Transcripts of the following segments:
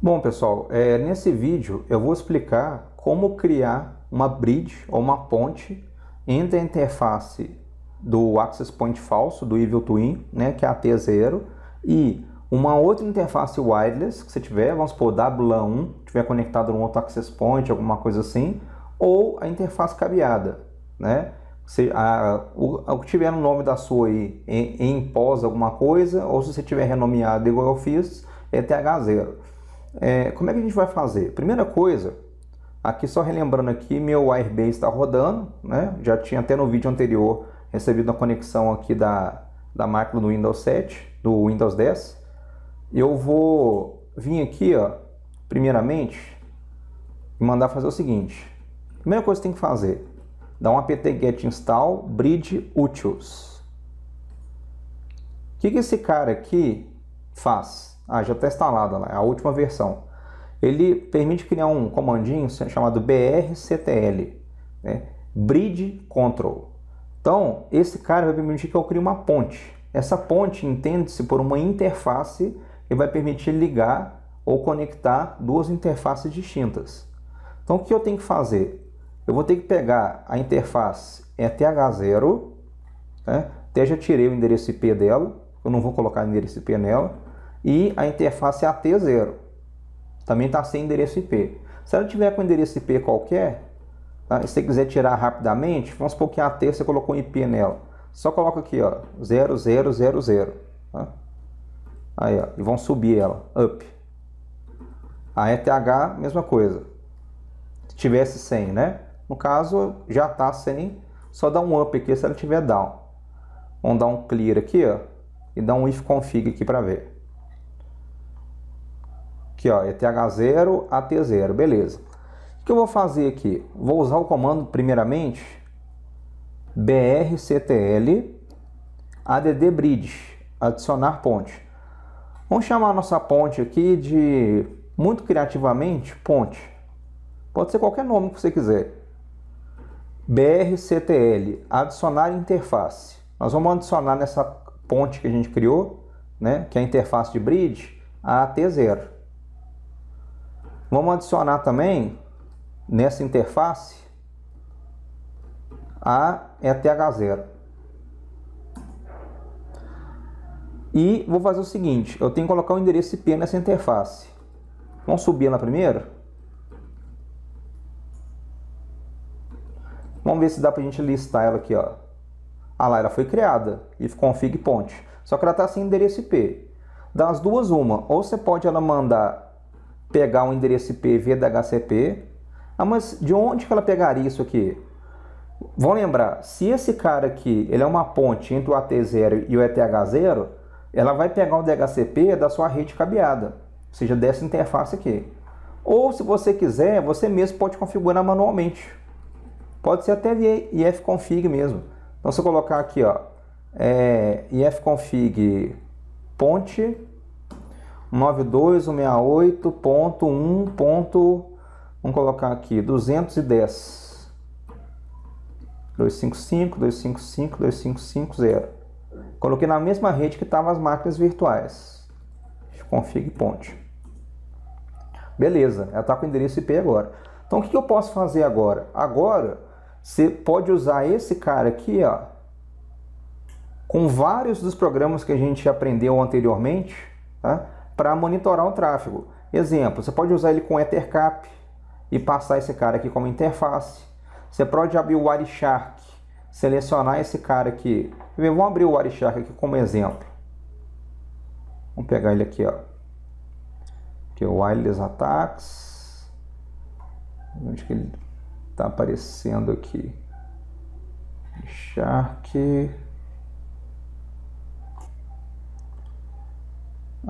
Bom, pessoal, é, nesse vídeo eu vou explicar como criar uma bridge ou uma ponte entre a interface do access point falso, do Evil Twin, né, que é a T0, e uma outra interface wireless que você tiver, vamos supor, WLAN1, tiver conectado a um outro access point, alguma coisa assim, ou a interface cabeada, né? Se, a, o, o, que tiver no nome da sua aí em, em pós alguma coisa, ou se você tiver renomeado igual eu fiz, é TH0. É, como é que a gente vai fazer? Primeira coisa, aqui só relembrando aqui, meu Airbase está rodando, né? Já tinha até no vídeo anterior recebido a conexão aqui da, da máquina do Windows 7, do Windows 10. Eu vou vir aqui, ó, primeiramente, e mandar fazer o seguinte. Primeira coisa que tem que fazer, dá um apt-get install bridge utils. O que, que esse cara aqui faz? Ah, já está instalada lá, é a última versão. Ele permite criar um comandinho chamado brctl, né? Bridge Control. Então, esse cara vai permitir que eu crie uma ponte. Essa ponte entende-se por uma interface e vai permitir ligar ou conectar duas interfaces distintas. Então, o que eu tenho que fazer? Eu vou ter que pegar a interface é ETH0, né? até já tirei o endereço IP dela, eu não vou colocar endereço IP nela e a interface é AT0. Também está sem endereço IP. Se ela tiver com endereço IP qualquer, tá? se você quiser tirar rapidamente, vamos supor que é a AT você colocou IP nela. Só coloca aqui, ó, 0000. Tá? Aí, ó, e vão subir ela, up. A ETH, mesma coisa. Se tivesse 100, né? No caso, já está 100, só dá um up aqui se ela tiver down. Vamos dar um clear aqui, ó, e dar um if config aqui para ver. Aqui, ó, é ETH0, AT0, beleza. O que eu vou fazer aqui? Vou usar o comando, primeiramente, brctl addbridge, adicionar ponte. Vamos chamar nossa ponte aqui de, muito criativamente, ponte. Pode ser qualquer nome que você quiser. brctl, adicionar interface. Nós vamos adicionar nessa ponte que a gente criou, né, que é a interface de bridge, a AT0. Vamos adicionar também nessa interface a ETH0. E vou fazer o seguinte, eu tenho que colocar o endereço IP nessa interface. Vamos subir na primeira? Vamos ver se dá para a gente listar ela aqui, ó. Ah lá, ela foi criada, if config ponte. Só que ela está sem endereço IP. Das duas, uma. Ou você pode ela mandar pegar um endereço IP VDHCP. Ah, mas de onde que ela pegaria isso aqui? Vão lembrar, se esse cara aqui ele é uma ponte entre o AT0 e o ETH0, ela vai pegar o DHCP da sua rede cabeada, ou seja, dessa interface aqui. Ou se você quiser, você mesmo pode configurar manualmente. Pode ser até via ifconfig mesmo. Então se eu colocar aqui, ó, é, ifconfig ponte 92168.1. Vamos colocar aqui 210. 255, 255, 255, 0. Coloquei na mesma rede que estavam as máquinas virtuais. Config ponte. Beleza, ela está com o endereço IP agora. Então o que eu posso fazer agora? Agora você pode usar esse cara aqui, ó, com vários dos programas que a gente aprendeu anteriormente, tá? para monitorar o tráfego. Exemplo, você pode usar ele com EtherCap e passar esse cara aqui como interface. Você pode abrir o Wireshark, selecionar esse cara aqui. Vamos abrir o Wireshark aqui como exemplo. Vamos pegar ele aqui, ó. Que é o Wireless Attacks. Onde que ele tá aparecendo aqui? Shark.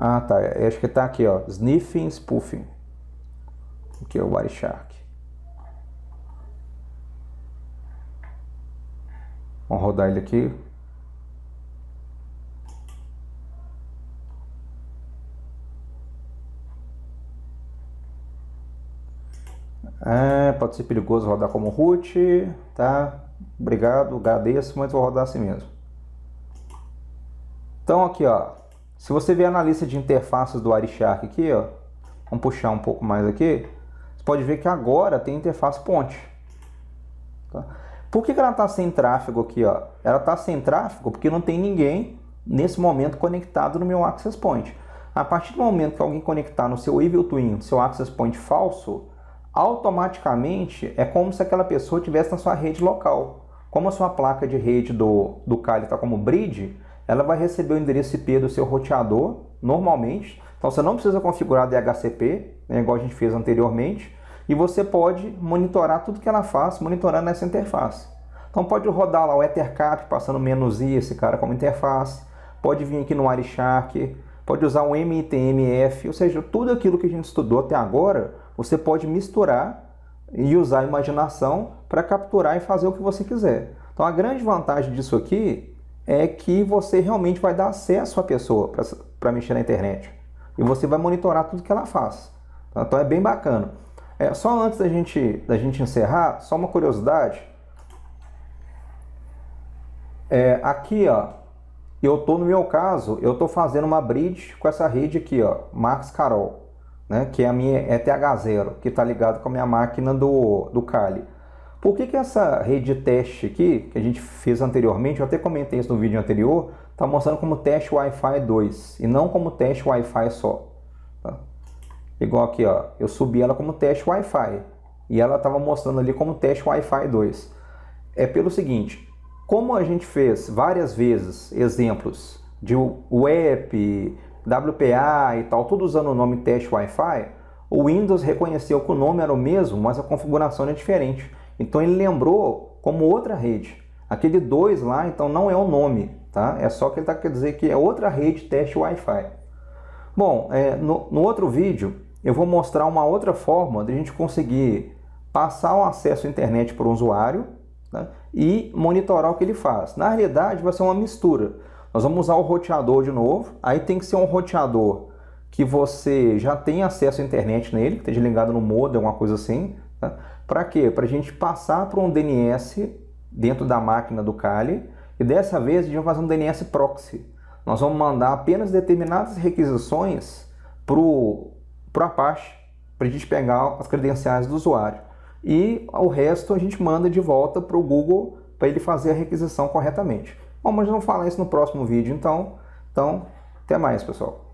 Ah, tá. Eu acho que tá aqui, ó. Sniffing, spoofing. O que é o White Shark. Vamos rodar ele aqui. É, pode ser perigoso rodar como root, tá? Obrigado, agradeço, mas vou rodar assim mesmo. Então aqui, ó, se você vier na lista de interfaces do Wireshark aqui, ó, vamos puxar um pouco mais aqui, você pode ver que agora tem interface ponte. Tá? Por que, que ela está sem tráfego aqui? Ó? Ela está sem tráfego porque não tem ninguém nesse momento conectado no meu Access Point. A partir do momento que alguém conectar no seu Evil Twin, seu Access Point falso, automaticamente é como se aquela pessoa estivesse na sua rede local. Como a sua placa de rede do, do Kali está como bridge, ela vai receber o endereço IP do seu roteador, normalmente. Então você não precisa configurar DHCP, né, igual a gente fez anteriormente, e você pode monitorar tudo que ela faz, monitorando essa interface. Então pode rodar lá o EtherCAP, passando menos "-i", esse cara como interface, pode vir aqui no Wireshark, pode usar o MITMf ou seja, tudo aquilo que a gente estudou até agora, você pode misturar e usar a imaginação para capturar e fazer o que você quiser. Então a grande vantagem disso aqui é que você realmente vai dar acesso à pessoa para mexer na internet. E você vai monitorar tudo que ela faz. Então é bem bacana. É, só antes da gente, da gente encerrar, só uma curiosidade. É, aqui, ó, eu tô no meu caso, eu tô fazendo uma bridge com essa rede aqui, ó, Max Carol, né, que é a minha é ETH0, que está ligado com a minha máquina do, do Kali. Por que, que essa rede de teste aqui, que a gente fez anteriormente, eu até comentei isso no vídeo anterior, está mostrando como teste Wi-Fi 2 e não como teste Wi-Fi só. Tá? Igual aqui, ó, eu subi ela como teste Wi-Fi e ela estava mostrando ali como teste Wi-Fi 2. É pelo seguinte, como a gente fez várias vezes exemplos de WEP, WPA e tal, tudo usando o nome teste Wi-Fi, o Windows reconheceu que o nome era o mesmo, mas a configuração era diferente. Então ele lembrou como outra rede. Aquele 2 lá, então não é o nome, tá? É só que ele está querendo dizer que é outra rede teste Wi-Fi. Bom, é, no, no outro vídeo eu vou mostrar uma outra forma de a gente conseguir passar o acesso à internet para o usuário né, e monitorar o que ele faz. Na realidade, vai ser uma mistura. Nós vamos usar o roteador de novo, aí tem que ser um roteador que você já tem acesso à internet nele, que esteja ligado no modo alguma coisa assim, Tá? Para quê? Para a gente passar para um DNS dentro da máquina do Kali e dessa vez a gente vai fazer um DNS proxy. Nós vamos mandar apenas determinadas requisições para o Apache para a gente pegar as credenciais do usuário. E o resto a gente manda de volta para o Google para ele fazer a requisição corretamente. Bom, mas vamos falar isso no próximo vídeo, então. Então, até mais, pessoal.